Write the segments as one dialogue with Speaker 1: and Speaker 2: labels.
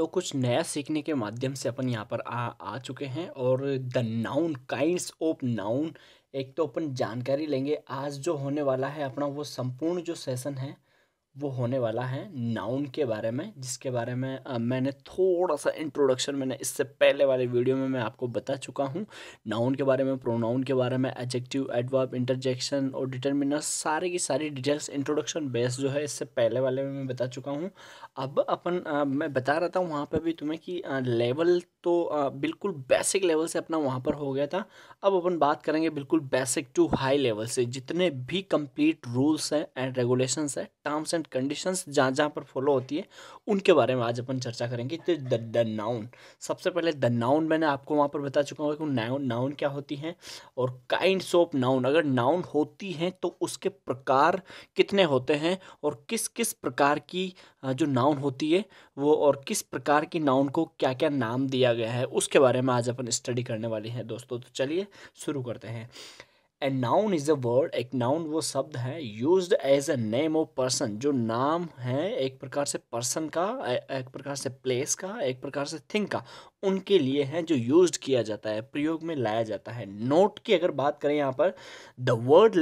Speaker 1: तो कुछ नया सीखने के माध्यम से अपन यहाँ पर आ आ चुके हैं और the noun kind of noun एक तो अपन जानकारी लेंगे आज जो होने वाला है अपना वो संपूर्ण जो सेशन है वो होने वाला है नाउन के बारे में जिसके बारे में आ, मैंने थोड़ा सा इंट्रोडक्शन मैंने इससे पहले वाले वीडियो में मैं आपको बता चुका हूँ नाउन के बारे में प्रोनाउन के बारे में एडजेक्टिव एडवर्ब इंटरजेक्शन और डिटर्मिनर सारे की सारी डिटेल्स इंट्रोडक्शन बेस जो है इससे पहले वाले में मैं बता चुका हूँ अब अपन आ, मैं बता रहा था वहाँ पर भी तुम्हें कि लेवल तो आ, बिल्कुल बेसिक लेवल से अपना वहाँ पर हो गया था अब अपन बात करेंगे बिल्कुल बेसिक टू हाई लेवल से जितने भी कम्प्लीट रूल्स हैं एंड रेगुलेशन है टर्म्स एंड कंडीशंस जहाँ जहाँ पर फॉलो होती है उनके बारे में आज अपन चर्चा करेंगे तो द नाउन सबसे पहले द नाउन मैंने आपको वहाँ पर बता चुका हूँ कि नाउन नाउन क्या होती हैं और काइंड्स ऑफ नाउन अगर नाउन होती हैं तो उसके प्रकार कितने होते हैं और किस किस प्रकार की जो नाउन होती है वो और किस प्रकार की नाउन को क्या क्या नाम दिया गया है उसके बारे में आज अपन स्टडी करने वाले हैं दोस्तों तो चलिए शुरू करते हैं a noun is a word एक नाउन वो शब्द है use as a name of person जो नाम है एक प्रकार से पर्सन का एक प्रकार से प्लेस का एक प्रकार से थिंग का उनके लिए है जो यूज किया जाता है प्रयोग में लाया जाता है नोट की अगर बात करें यहाँ पर the word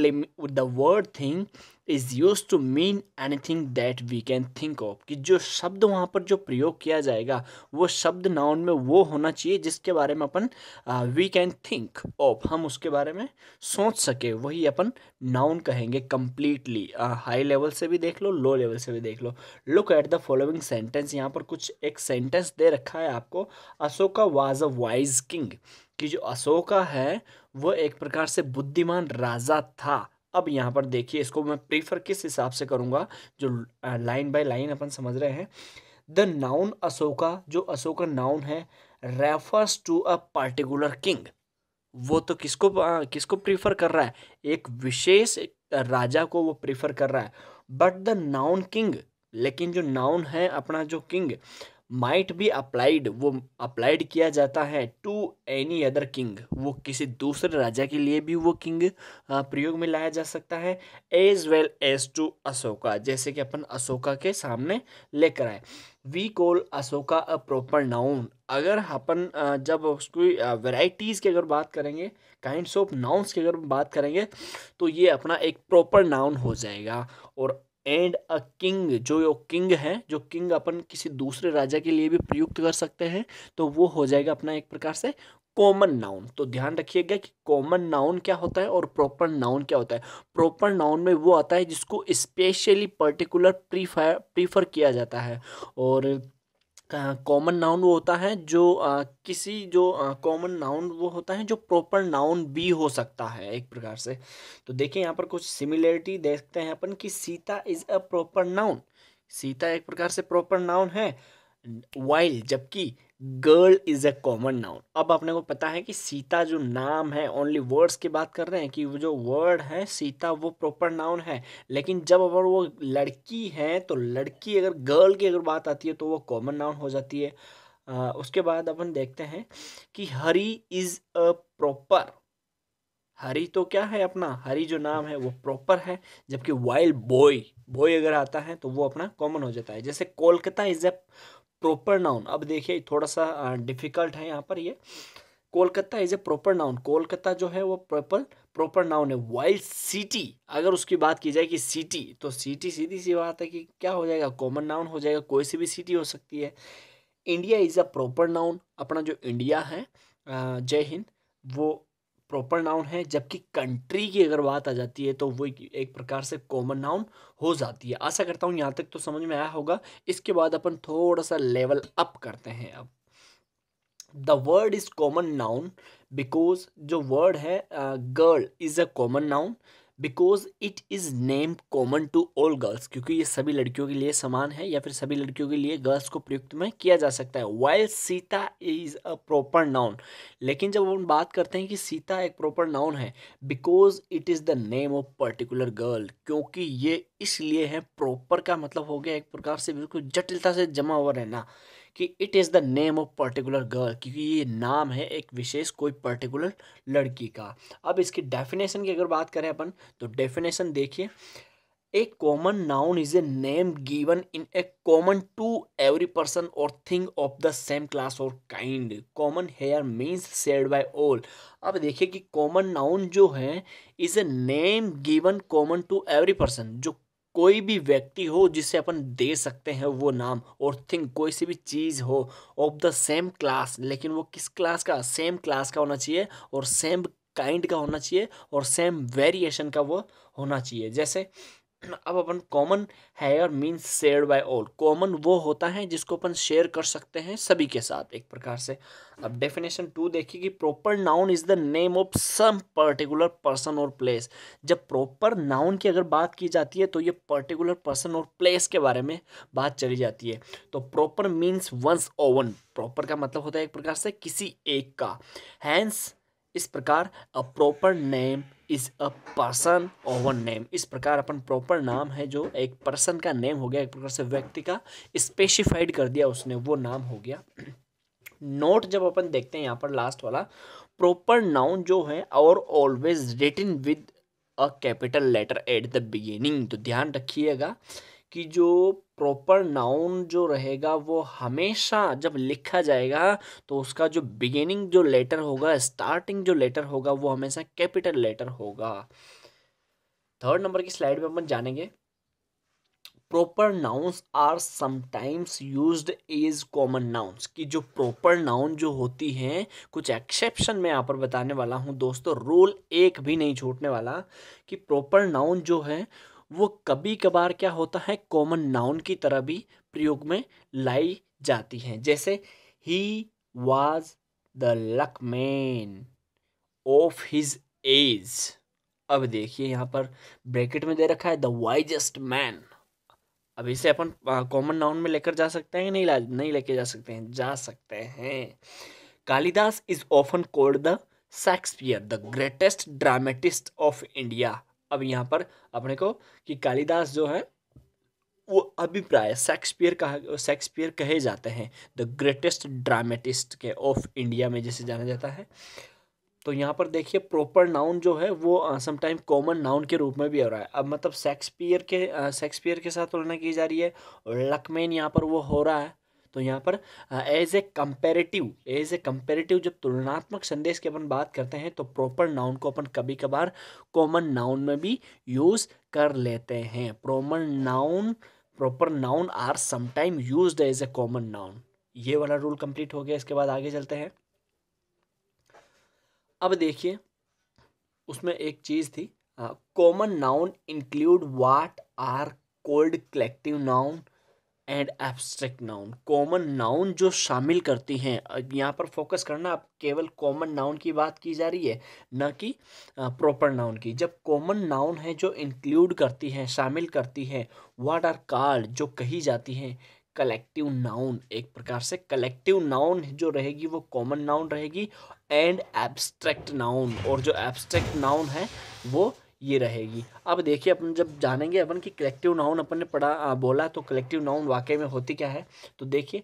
Speaker 1: the word thing is use to mean anything that we can think of कि जो शब्द वहाँ पर जो प्रयोग किया जाएगा वो शब्द नाउन में वो होना चाहिए जिसके बारे में अपन वी कैन थिंक ऑफ हम उसके बारे में सोच सके वही अपन नाउन कहेंगे कम्प्लीटली हाई लेवल से भी देख लो लो लेवल से भी देख लो look at the following sentence यहाँ पर कुछ एक सेंटेंस दे रखा है आपको Ashoka was a wise king कि जो अशोका है वो एक प्रकार से बुद्धिमान राजा था अब यहाँ पर देखिए इसको मैं प्रीफर किस हिसाब से करूँगा जो लाइन बाय लाइन अपन समझ रहे हैं द नाउन अशोका जो अशोका नाउन है refers to a particular king वो तो किसको किसको प्रीफर कर रहा है एक विशेष राजा को वो प्रीफर कर रहा है बट द नाउन किंग लेकिन जो नाउन है अपना जो किंग माइट बी अप्लाइड वो अप्लाइड किया जाता है टू एनी अदर किंग वो किसी दूसरे राजा के लिए भी वो किंग प्रयोग में लाया जा सकता है as well as to Ashoka जैसे कि अपन अशोका के सामने लेकर आए we call Ashoka a proper noun अगर अपन जब उसकी वेराइटीज़ की अगर बात करेंगे काइंड्स ऑफ नाउन्स की अगर बात करेंगे तो ये अपना एक प्रॉपर नाउन हो जाएगा और एंड अ किंग जो यो किंग है जो किंग अपन किसी दूसरे राजा के लिए भी प्रयुक्त कर सकते हैं तो वो हो जाएगा अपना एक प्रकार से कॉमन नाउन तो ध्यान रखिएगा कि कॉमन नाउन क्या होता है और प्रॉपर नाउन क्या होता है प्रॉपर नाउन में वो आता है जिसको स्पेशली पर्टिकुलर प्रीफर प्रीफर किया जाता है और कॉमन नाउन वो होता है जो आ, किसी जो कॉमन नाउन वो होता है जो प्रॉपर नाउन भी हो सकता है एक प्रकार से तो देखिए यहाँ पर कुछ सिमिलरिटी देखते हैं अपन कि Sita is a proper noun Sita एक प्रकार से प्रॉपर नाउन है वाइल जबकि girl is a common noun अब अपने को पता है कि सीता जो नाम है ओनली वर्ड्स की बात कर रहे हैं कि वो जो वर्ड है सीता वो प्रॉपर नाउन है लेकिन जब अगर वो लड़की है तो लड़की अगर गर्ल की अगर बात आती है तो वो कॉमन नाउन हो जाती है आ, उसके बाद अपन देखते हैं कि हरी इज अ प्रॉपर हरी तो क्या है अपना हरी जो नाम है वो प्रॉपर है जबकि वाइल्ड बॉय बॉय अगर आता है तो वो अपना कॉमन हो जाता है जैसे Kolkata is a proper noun अब देखिए थोड़ा सा डिफिकल्ट है यहाँ पर ये Kolkata is a proper noun Kolkata जो है वो प्रॉपर प्रॉपर नाउन है वाइल्ड सिटी अगर उसकी बात की जाए कि सिटी तो सिटी सीधी सी बात है कि क्या हो जाएगा कॉमन नाउन हो जाएगा कोई सी भी सिटी हो सकती है India is a proper noun अपना जो इंडिया है जय हिंद वो प्रॉपर नाउन है जबकि कंट्री की अगर बात आ जाती है तो वो एक प्रकार से कॉमन नाउन हो जाती है आशा करता हूँ यहाँ तक तो समझ में आया होगा इसके बाद अपन थोड़ा सा लेवल अप करते हैं अब the word is common noun because जो वर्ड है girl is a common noun because it is name common to all girls क्योंकि ये सभी लड़कियों के लिए समान है या फिर सभी लड़कियों के लिए गर्ल्स को प्रयुक्त में किया जा सकता है while Sita is a proper noun लेकिन जब हम बात करते हैं कि सीता एक प्रॉपर नाउन है because it is the name of particular girl क्योंकि ये इसलिए है प्रॉपर का मतलब हो गया एक प्रकार से बिल्कुल जटिलता से जमा हुआ रहना कि it is the name of particular girl क्योंकि ये नाम है एक विशेष कोई पर्टिकुलर लड़की का अब इसकी डेफिनेशन की अगर बात करें अपन तो डेफिनेशन देखिए a common noun is a name given in a common to every person और thing of the same class और kind common here means share by all अब देखिए कि कॉमन नाउन जो है is a name given common to every person जो कोई भी व्यक्ति हो जिसे अपन दे सकते हैं वो नाम और थिंग कोई सी भी चीज़ हो ऑफ द सेम क्लास लेकिन वो किस क्लास का सेम क्लास का होना चाहिए और सेम काइंड का होना चाहिए और सेम वेरिएशन का वो होना चाहिए जैसे अब अपन कॉमन है और means share by all common वो होता है जिसको अपन शेयर कर सकते हैं सभी के साथ एक प्रकार से अब डेफिनेशन टू देखिए कि proper noun is the name of some particular person और प्लेस जब प्रॉपर नाउन की अगर बात की जाती है तो ये पर्टिकुलर पर्सन और प्लेस के बारे में बात चली जाती है तो proper means one's own proper का मतलब होता है एक प्रकार से किसी एक का हैंस इस प्रकार a proper name is a person over name इस प्रकार अपन प्रॉपर नाम है जो एक पर्सन का नेम हो गया एक प्रकार से व्यक्ति का स्पेसिफाइड कर दिया उसने वो नाम हो गया नोट जब अपन देखते हैं यहाँ पर लास्ट वाला प्रॉपर नाउन जो है और always written with a capital letter at the beginning तो ध्यान रखिएगा कि जो प्रॉपर नाउन जो रहेगा वो हमेशा जब लिखा जाएगा तो उसका जो बिगेनिंग जो लेटर होगा स्टार्टिंग जो लेटर होगा वो हमेशा कैपिटल लेटर होगा थर्ड नंबर की स्लाइड में अपन जानेंगे proper nouns are sometimes use is common nouns कि जो प्रॉपर नाउन जो होती हैं कुछ एक्सेप्शन मैं यहाँ पर बताने वाला हूँ दोस्तों रूल एक भी नहीं छूटने वाला कि प्रॉपर नाउन जो है वो कभी कभार क्या होता है कॉमन नाउन की तरह भी प्रयोग में लाई जाती हैं जैसे he was the Luqman of his age अब देखिए यहाँ पर ब्रैकेट में दे रखा है द वाइजेस्ट मैन अब इसे अपन कॉमन नाउन में लेकर जा सकते हैं नहीं ला नहीं लेके जा सकते हैं जा सकते हैं Kalidasa is often called the Shakespeare the greatest dramatist of India अब यहाँ पर अपने को कि कालिदास जो है वो अभिप्राय शेक्सपियर कहा शेक्सपियर कहे जाते हैं द ग्रेटेस्ट ड्रामेटिस्ट के ऑफ इंडिया में जैसे जाना जाता है तो यहाँ पर देखिए प्रॉपर नाउन जो है वो समटाइम कॉमन नाउन के रूप में भी हो रहा है अब मतलब शेक्सपियर के शेक्सपियर के साथ तुलना की जा रही है और लकमेन यहाँ पर वो हो रहा है तो यहाँ पर as a comparative as a comparative जब तुलनात्मक संदेश की अपन बात करते हैं तो प्रॉपर नाउन को अपन कभी कभार कॉमन नाउन में भी यूज़ कर लेते हैं proper noun proper noun are sometime use as a common noun ये वाला रूल कंप्लीट हो गया इसके बाद आगे चलते हैं अब देखिए उसमें एक चीज़ थी common noun include what are called collective noun and abstract noun common noun जो शामिल करती हैं यहाँ पर फोकस करना आप केवल कॉमन नाउन की बात की जा रही है ना कि प्रॉपर नाउन की जब कॉमन नाउन है जो इंक्लूड करती हैं शामिल करती हैं वाट आर कार्ड जो कही जाती हैं कलेक्टिव नाउन एक प्रकार से कलेक्टिव नाउन जो रहेगी वो कॉमन नाउन रहेगी एंड एब्स्ट्रैक्ट नाउन और जो एब्स्ट्रैक्ट नाउन है वो ये रहेगी अब देखिए अपन जब जानेंगे अपन की कलेक्टिव नाउन अपन ने पढ़ा बोला तो कलेक्टिव नाउन वाकई में होती क्या है तो देखिए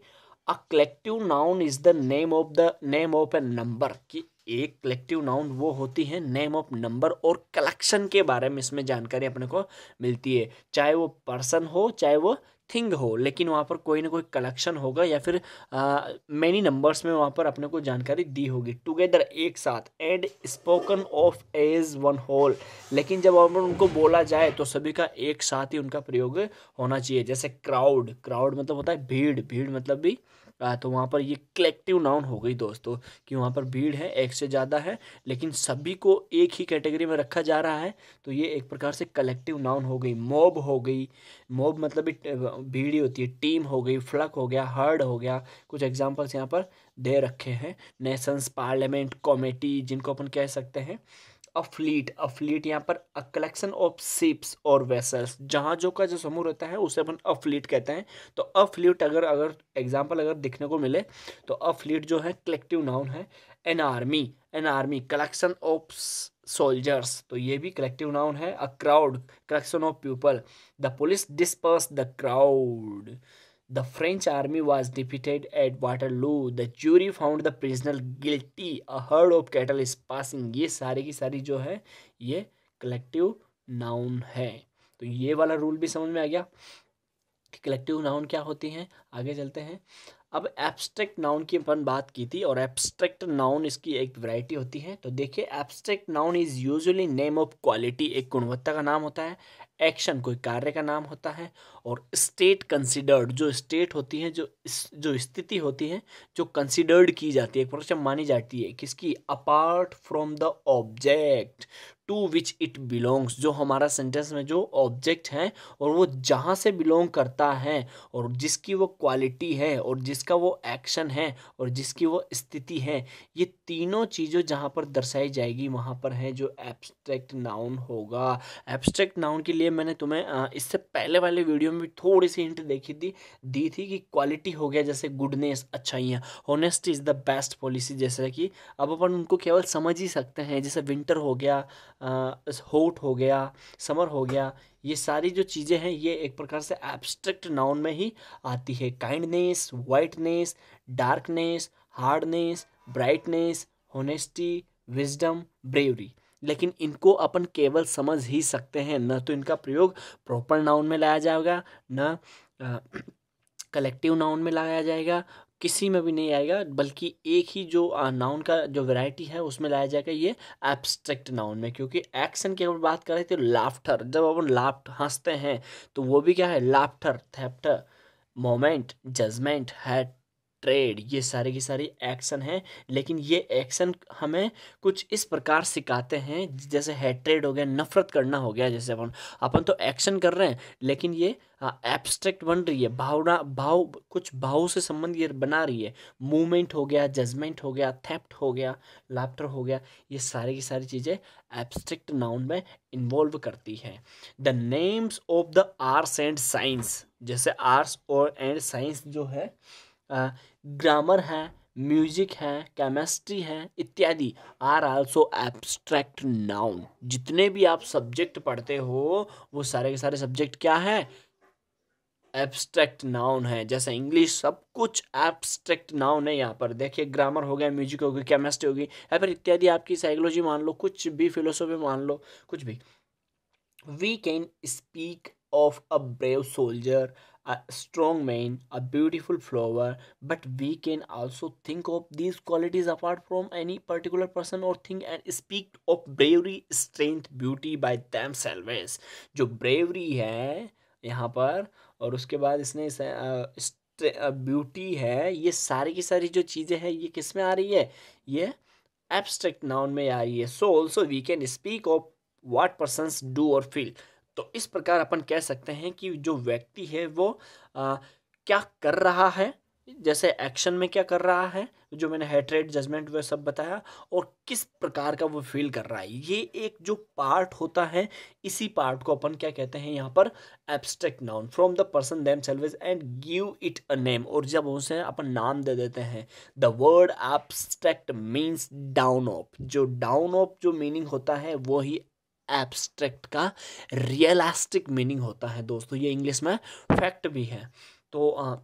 Speaker 1: a collective noun is the name of the name of a number कि एक कलेक्टिव नाउन वो होती है नेम ऑफ नंबर और कलेक्शन के बारे में इसमें जानकारी अपने को मिलती है चाहे वो पर्सन हो चाहे वो थिंग हो लेकिन वहाँ पर कोई ना कोई कलेक्शन होगा या फिर मैनी नंबर्स में वहाँ पर अपने को जानकारी दी होगी टुगेदर एक साथ and spoken of as one whole लेकिन जब वहाँ पर उनको बोला जाए तो सभी का एक साथ ही उनका प्रयोग होना चाहिए जैसे क्राउड क्राउड मतलब होता है भीड़ भीड़ मतलब भी है तो वहाँ पर ये कलेक्टिव नाउन हो गई दोस्तों कि वहाँ पर भीड़ है एक से ज़्यादा है लेकिन सभी को एक ही कैटेगरी में रखा जा रहा है तो ये एक प्रकार से कलेक्टिव नाउन हो गई मोब हो गई मोब मतलब भीड़ ही होती है टीम हो गई फ्लक हो गया हर्ड हो गया कुछ एग्जाम्पल्स यहाँ पर दे रखे हैं नेशंस पार्लियामेंट कॉमेटी जिनको अपन कह सकते हैं अ फ्लीट अ फ्लीट यहाँ पर अ कलेक्शन ऑफ सिप्स और वेसल्स जहाजों का जो समूह रहता है उसे अपन अ फ्लीट कहते हैं तो अ फ्लीट अगर अगर एग्जाम्पल अगर दिखने को मिले तो अ फ्लीट जो है कलेक्टिव नाउन है an army an army collection of soldiers तो ये भी कलेक्टिव नाउन है a crowd collection of people the police disperse the crowd The French army was defeated at Waterloo. The jury found the prisoner guilty. A herd of cattle is passing. ye sare ki sari jo hai ye collective noun hai to ye wala rule bhi samajh mein aa gaya ki collective noun kya hoti hain aage chalte hain अब abstract noun की अपन बात की थी और abstract noun इसकी एक variety होती है तो देखिए abstract noun is usually name of quality एक गुणवत्ता का नाम होता है एक्शन कोई कार्य का नाम होता है और स्टेट कंसिडर्ड जो स्टेट होती है जो जो स्थिति होती है जो कंसिडर्ड की जाती है एक मानी जाती है किसकी apart from the object to which it belongs जो हमारा सेंटेंस में जो ऑब्जेक्ट है और वो जहाँ से बिलोंग करता है और जिसकी वो क्वालिटी है और जिसका वो एक्शन है और जिसकी वो स्थिति है ये तीनों चीज़ों जहाँ पर दर्शाई जाएगी वहाँ पर है जो एब्स्ट्रैक्ट नाउन होगा एब्स्ट्रैक्ट नाउन के लिए मैंने तुम्हें इससे पहले वाले वीडियो में भी थोड़ी सी हिंट देखी थी दी थी कि क्वालिटी हो गया जैसे गुडनेस अच्छाइयाँ honesty is the best policy जैसे कि अब अपन उनको केवल समझ ही सकते हैं जैसे विंटर हो गया होट हो गया समर हो गया ये सारी जो चीज़ें हैं ये एक प्रकार से एब्स्ट्रैक्ट नाउन में ही आती है kindness whiteness darkness hardness brightness honesty wisdom bravery लेकिन इनको अपन केवल समझ ही सकते हैं न तो इनका प्रयोग प्रॉपर नाउन में लाया जाएगा न कलेक्टिव नाउन में लाया जाएगा किसी में भी नहीं आएगा बल्कि एक ही जो नाउन का जो वैरायटी है उसमें लाया जाएगा ये एब्स्ट्रैक्ट नाउन में क्योंकि एक्शन की अगर बात करें तो लाफ्टर जब अपन लाफ्ट हंसते हैं तो वो भी क्या है लाफ्टर थैप्टर मोमेंट जजमेंट हैट ट्रेड ये सारे के सारे एक्शन हैं लेकिन ये एक्शन हमें कुछ इस प्रकार सिखाते हैं जैसे ट्रेड हो गया नफरत करना हो गया जैसे अपन अपन तो एक्शन कर रहे हैं लेकिन ये एब्स्ट्रैक्ट बन रही है भावना भाव कुछ भाव से संबंध ये बना रही है मूवमेंट हो गया जजमेंट हो गया थेप्ट हो गया लाफ्टर हो गया ये सारे की सारी चीज़ें एब्स्ट्रैक्ट नाउन में इन्वॉल्व करती है the names of the arts and science जैसे आर्ट्स और एंड साइंस जो है ग्रामर है म्यूजिक है केमिस्ट्री है इत्यादि आर आल्सो एब्स्ट्रैक्ट नाउन जितने भी आप सब्जेक्ट पढ़ते हो वो सारे के सारे सब्जेक्ट क्या है एब्स्ट्रैक्ट नाउन है जैसे इंग्लिश सब कुछ एब्स्ट्रैक्ट नाउन है यहाँ पर देखिए ग्रामर हो गया म्यूजिक हो गई केमिस्ट्री होगी या फिर इत्यादि आपकी साइकोलॉजी मान लो कुछ भी फिलोसॉफी मान लो कुछ भी we can speak of a brave soldier a strong mane a beautiful flower but we can also think of these qualities apart from any particular person or thing and speak of bravery strength beauty by themselves जो bravery है यहाँ पर और उसके बाद इसने इस, beauty है ये सारी की सारी जो चीज़ें हैं ये किस में आ रही है ये एब्स्ट्रैक्ट नाउन में आ रही है so also we can speak of what persons do or feel तो इस प्रकार अपन कह सकते हैं कि जो व्यक्ति है वो आ, क्या कर रहा है जैसे एक्शन में क्या कर रहा है जो मैंने हेट्रेड जजमेंट वह सब बताया और किस प्रकार का वो फील कर रहा है ये एक जो पार्ट होता है इसी पार्ट को अपन क्या कहते हैं यहाँ पर abstract noun from the person themselves and give it a name और जब उसे अपन नाम दे देते हैं the word abstract means drawn off जो डाउन ऑफ जो मीनिंग होता है वो ही एब्स्ट्रैक्ट का रियलास्टिक मीनिंग होता है दोस्तों ये इंग्लिश में फैक्ट भी है तो आ,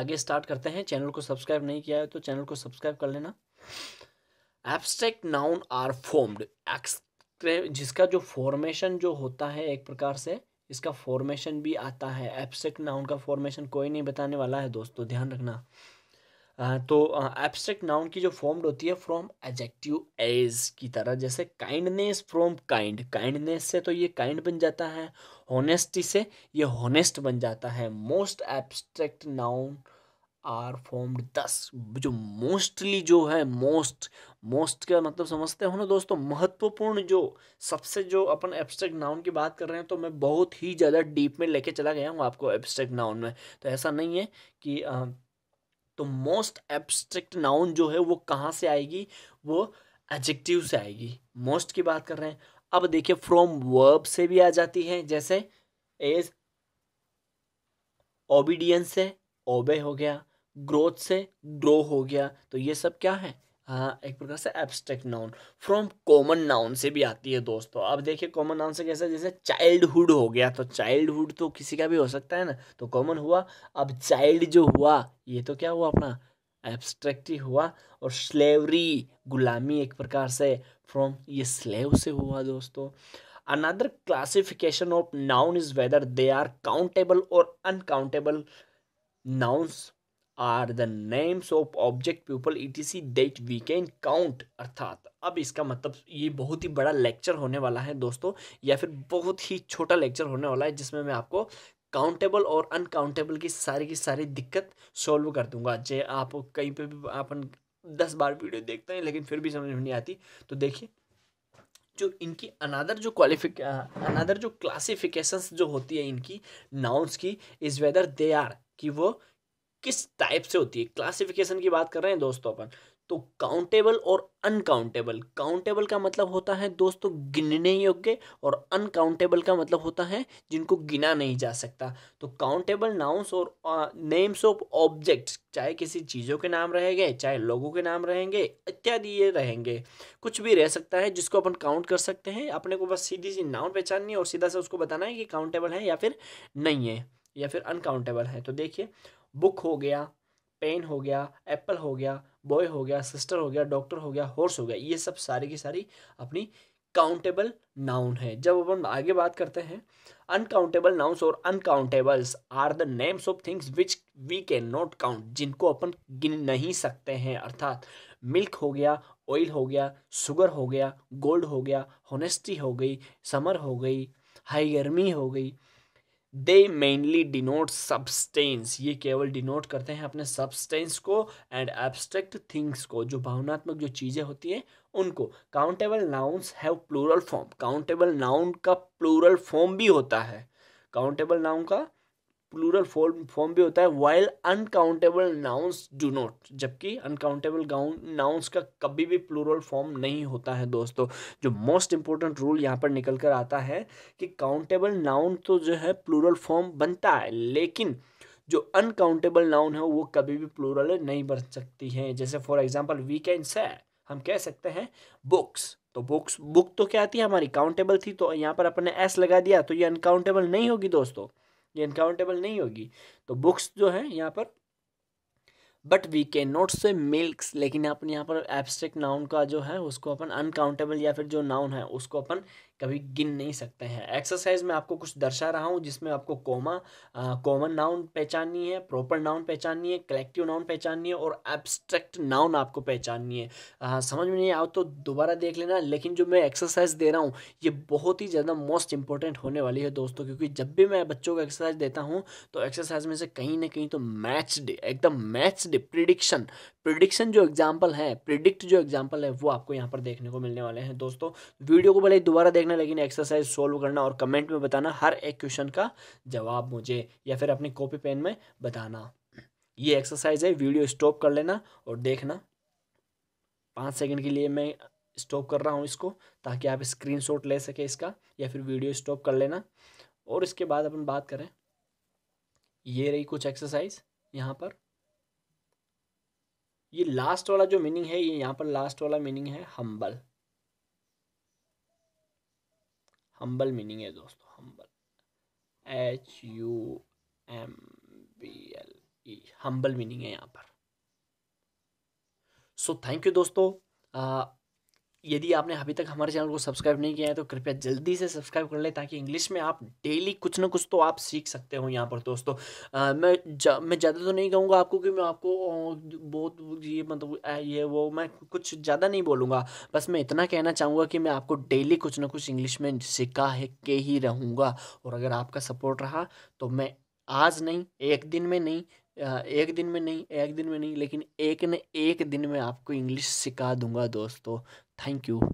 Speaker 1: आगे स्टार्ट करते हैं चैनल को सब्सक्राइब नहीं किया है तो चैनल को सब्सक्राइब कर लेना एब्स्ट्रैक्ट नाउन आर फॉर्म्ड जिसका जो फॉर्मेशन जो होता है एक प्रकार से इसका फॉर्मेशन भी आता है एब्स्ट्रैक्ट नाउन का फॉर्मेशन कोई नहीं बताने वाला है दोस्तों ध्यान रखना तो एब्स्ट्रैक्ट नाउन की जो फॉर्म्ड होती है फ्रॉम एजेक्टिव एज की तरह जैसे काइंडनेस फ्रॉम काइंड काइंडनेस से तो ये काइंड बन जाता है होनेस्टी से ये होनेस्ट बन जाता है most abstract noun are formed thus जो मोस्टली जो है मोस्ट मोस्ट का मतलब समझते हो ना दोस्तों महत्वपूर्ण जो सबसे जो अपन एब्स्ट्रैक्ट नाउन की बात कर रहे हैं तो मैं बहुत ही ज़्यादा डीप में लेके चला गया हूँ आपको एब्स्ट्रैक्ट नाउन में तो ऐसा नहीं है कि आ, तो मोस्ट एब्स्ट्रैक्ट नाउन जो है वो कहाँ से आएगी वो एडजेक्टिव से आएगी मोस्ट की बात कर रहे हैं अब देखिए फ्रॉम वर्ब से भी आ जाती है जैसे एज ओबीडियंस से ओबे हो गया ग्रोथ से ग्रो हो गया तो ये सब क्या है हाँ, एक प्रकार से abstract noun from common noun से भी आती है दोस्तों अब देखिए कॉमन नाउन से कैसे जैसे चाइल्डहुड हो गया तो चाइल्डहुड तो किसी का भी हो सकता है ना तो कॉमन हुआ अब चाइल्ड जो हुआ ये तो क्या हुआ अपना एब्स्ट्रैक्ट ही हुआ और स्लेवरी गुलामी एक प्रकार से फ्रॉम ये स्लेव से हुआ दोस्तों another classification of noun is whether they are countable और uncountable nouns are the names of object people see that we can count अर्थात अब इसका मतलब ये बहुत ही बड़ा लेक्चर होने वाला है दोस्तों या फिर बहुत ही छोटा लेक्चर होने वाला है जिसमें मैं आपको काउंटेबल और अनकाउंटेबल की सारी की सारी दिक्कत सॉल्व कर दूंगा जे आप कहीं पे भी अपन दस बार वीडियो देखते हैं लेकिन फिर भी समझ में नहीं आती तो देखिए जो इनकी अनादर जो क्वालिफिक अनादर जो क्लासिफिकेशंस जो होती है इनकी नाउन्स की इज़ वेदर दे आर कि वो किस टाइप से होती है क्लासिफिकेशन की बात कर रहे हैं दोस्तों अपन तो काउंटेबल और अनकाउंटेबल काउंटेबल का मतलब होता है दोस्तों गिनने योग्य और अनकाउंटेबल का मतलब होता है जिनको गिना नहीं जा सकता तो काउंटेबल नाउंस और नेम्स ऑफ ऑब्जेक्ट्स चाहे किसी चीज़ों के नाम रहेंगे चाहे लोगों के नाम रहेंगे इत्यादि ये रहेंगे कुछ भी रह सकता है जिसको अपन काउंट कर सकते हैं अपने को बस सीधी सी नाउन पहचाननी है और सीधा सा उसको बताना है कि काउंटेबल है या फिर नहीं है या फिर अनकाउंटेबल है तो देखिए बुक हो गया पेन हो गया एप्पल हो गया बॉय हो गया सिस्टर हो गया डॉक्टर हो गया हॉर्स हो गया ये सब सारी की सारी अपनी काउंटेबल नाउन है जब अपन आगे बात करते हैं अनकाउंटेबल नाउन्स और uncountables are the names of things which we can not count जिनको अपन गिन नहीं सकते हैं अर्थात मिल्क हो गया ऑयल हो गया शुगर हो गया गोल्ड हो गया होनेस्टी हो गई समर हो गई हाई गर्मी हो गई दे मेनली डिनोट सब्सटेंस ये केवल डिनोट करते हैं अपने सब्सटेंस को एंड एब्स्ट्रैक्ट थिंग्स को जो भावनात्मक जो चीज़ें होती हैं उनको countable nouns have plural form countable noun का प्लूरल फॉर्म भी होता है काउंटेबल नाउन का प्लूरल फॉर्म फॉर्म भी होता है while uncountable nouns do not जबकि अनकाउंटेबल नाउन्स का कभी भी प्लूरल फॉर्म नहीं होता है दोस्तों जो मोस्ट इंपॉर्टेंट रूल यहाँ पर निकल कर आता है कि काउंटेबल नाउन तो जो है प्लूरल फॉर्म बनता है लेकिन जो अनकाउंटेबल नाउन है वो कभी भी प्लूरल नहीं बन सकती है जैसे for example we can say हम कह सकते हैं बुक्स तो बुक्स बुक तो क्या आती है हमारी काउंटेबल थी तो यहाँ पर अपने एस लगा दिया तो ये अनकाउंटेबल नहीं होगी दोस्तों ये इनकाउंटेबल नहीं होगी तो बुक्स जो हैं यहाँ पर but we can not say milks लेकिन अपन यहाँ पर एब्स्ट्रैक्ट नाउन का जो है उसको अपन अनकाउंटेबल या फिर जो नाउन है उसको अपन कभी गिन नहीं सकते हैं एक्सरसाइज में आपको कुछ दर्शा रहा हूँ जिसमें आपको कॉमा कॉमन नाउन पहचाननी है प्रॉपर नाउन पहचाननी है कलेक्टिव नाउन पहचाननी है और एब्स्ट्रैक्ट नाउन आपको पहचाननी है आ, समझ में नहीं आओ तो दोबारा देख लेना लेकिन जो मैं एक्सरसाइज दे रहा हूँ ये बहुत ही ज़्यादा मोस्ट इंपॉर्टेंट होने वाली है दोस्तों क्योंकि जब भी मैं बच्चों को एक्सरसाइज देता हूँ तो एक्सरसाइज में से कहीं ना कहीं तो मैच एकदम match next day prediction prediction जो एग्जाम्पल है प्रिडिक्ट जो एग्जाम्पल है वो आपको यहाँ पर देखने को मिलने वाले हैं दोस्तों वीडियो को भले ही दोबारा देखना लेकिन एक्सरसाइज सोल्व करना और कमेंट में बताना हर एक क्वेश्चन का जवाब मुझे या फिर अपनी कॉपी पेन में बताना ये एक्सरसाइज है वीडियो स्टॉप कर लेना और देखना पाँच सेकंड के लिए मैं स्टॉप कर रहा हूँ इसको ताकि आप स्क्रीनशॉट ले सके इसका या फिर वीडियो स्टॉप कर लेना और इसके बाद अपन बात करें ये रही कुछ एक्सरसाइज यहाँ पर ये लास्ट वाला जो मीनिंग है ये यहाँ पर लास्ट वाला मीनिंग है हम्बल हम्बल मीनिंग है दोस्तों humble H U M B L E humble meaning है यहाँ पर सो थैंक यू दोस्तों uh, यदि आपने अभी तक हमारे चैनल को सब्सक्राइब नहीं किया है तो कृपया जल्दी से सब्सक्राइब कर लें ताकि इंग्लिश में आप डेली कुछ ना कुछ तो आप सीख सकते हो यहाँ पर दोस्तों आ, मैं जा, मैं ज़्यादा तो नहीं कहूँगा आपको कि मैं आपको बहुत ये मतलब ये वो मैं कुछ ज़्यादा नहीं बोलूँगा बस मैं इतना कहना चाहूँगा कि मैं आपको डेली कुछ ना कुछ इंग्लिश में सिखा है के ही रहूँगा और अगर आपका सपोर्ट रहा तो मैं आज नहीं एक दिन में नहीं एक दिन में नहीं एक दिन में नहीं लेकिन एक न एक दिन में आपको इंग्लिश सिखा दूंगा दोस्तों Thank you.